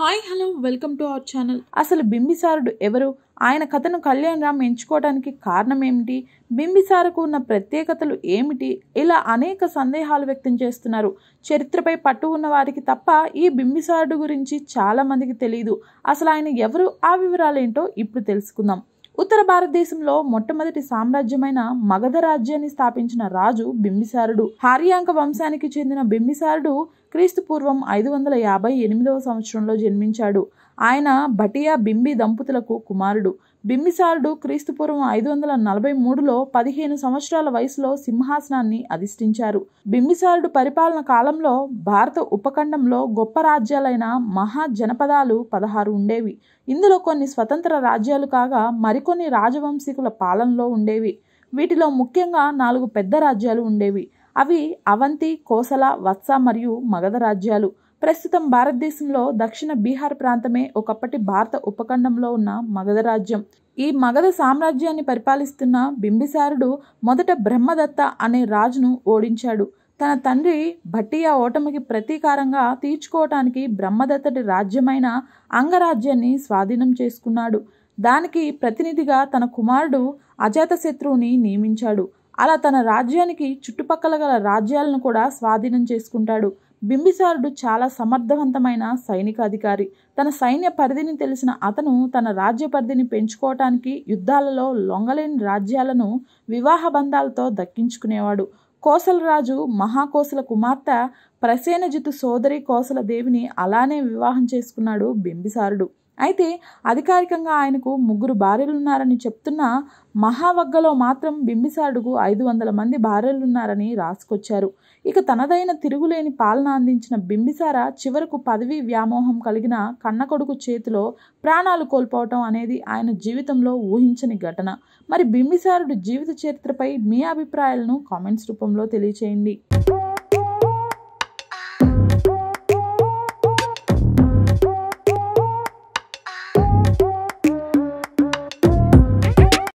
hi hello welcome to our channel అసలు బింబిసారుడు ఎవరు ఆయన కథను కళ్యాణ్ రామ్ ఎంచుకోవడానికి కారణం ఏమిటి బింబిసారకు ఉన్న ప్రత్యేకతలు ఏమిటి ఇలా అనేక సందేహాలు వ్యక్తం చేస్తున్నారు చరిత్రపై పట్టు ఉన్న వారికి తప్ప ఈ బింబిసారుడు గురించి చాలామందికి తెలియదు అసలు ఆయన ఎవరు ఆ వివరాలేంటో ఇప్పుడు తెలుసుకుందాం ఉత్తర భారతదేశంలో మొట్టమొదటి సామ్రాజ్యమైన మగధ రాజ్యాన్ని స్థాపించిన రాజు బింబిసారుడు హార్యాంక వంశానికి చెందిన బింబిసారుడు క్రీస్తు పూర్వం ఐదు వందల యాభై ఎనిమిదవ సంవత్సరంలో జన్మించాడు ఆయన భటియా బింబి దంపతులకు కుమారుడు బింబిసారుడు క్రీస్తుపూర్వం ఐదు వందల నలభై మూడులో పదిహేను సంవత్సరాల వయసులో సింహాసనాన్ని అధిష్ఠించారు బింబిసారుడు పరిపాలన కాలంలో భారత ఉపఖండంలో గొప్ప రాజ్యాలైన మహా జనపదాలు పదహారు ఉండేవి ఇందులో కొన్ని స్వతంత్ర రాజ్యాలు కాగా మరికొన్ని రాజవంశీకుల పాలనలో ఉండేవి వీటిలో ముఖ్యంగా నాలుగు పెద్ద రాజ్యాలు ఉండేవి అవి అవంతి కోసల వత్స మరియు మగధ రాజ్యాలు ప్రస్తుతం భారతదేశంలో దక్షిణ బీహార్ ప్రాంతమే ఒకప్పటి భారత ఉపఖండంలో ఉన్న మగధ రాజ్యం ఈ మగధ సామ్రాజ్యాన్ని పరిపాలిస్తున్న బింబిసారుడు మొదట బ్రహ్మదత్త అనే రాజును ఓడించాడు తన తండ్రి భట్టియా ఓటమికి ప్రతీకారంగా తీర్చుకోవటానికి బ్రహ్మదత్తటి రాజ్యమైన అంగరాజ్యాన్ని స్వాధీనం చేసుకున్నాడు దానికి ప్రతినిధిగా తన కుమారుడు అజాతశత్రువుని నియమించాడు అలా తన రాజ్యానికి చుట్టుపక్కల గల రాజ్యాలను కూడా స్వాధీనం చేసుకుంటాడు బింబిసారుడు చాలా సమర్థవంతమైన సైనిక అధికారి తన సైన్య పరిధిని తెలిసిన అతను తన రాజ్య పరిధిని పెంచుకోవటానికి యుద్ధాలలో లొంగలేని రాజ్యాలను వివాహ బంధాలతో దక్కించుకునేవాడు కోసలరాజు మహాకోసల కుమార్తె ప్రసేనజిత్ సోదరి కోసల దేవిని అలానే వివాహం చేసుకున్నాడు బింబిసారుడు అయితే అధికారికంగా ఆయనకు ముగ్గురు భార్యలున్నారని చెప్తున్న మహావగ్గలో మాత్రం బింబిసారుడుకు ఐదు వందల మంది భార్యలున్నారని రాసుకొచ్చారు ఇక తనదైన తిరుగులేని పాలన అందించిన బింబిసార చివరకు పదవి వ్యామోహం కలిగిన కన్నకొడుకు చేతిలో ప్రాణాలు కోల్పోవటం అనేది ఆయన జీవితంలో ఊహించని ఘటన మరి బింబిసారుడు జీవిత చరిత్రపై మీ అభిప్రాయాలను కామెంట్స్ రూపంలో తెలియచేయండి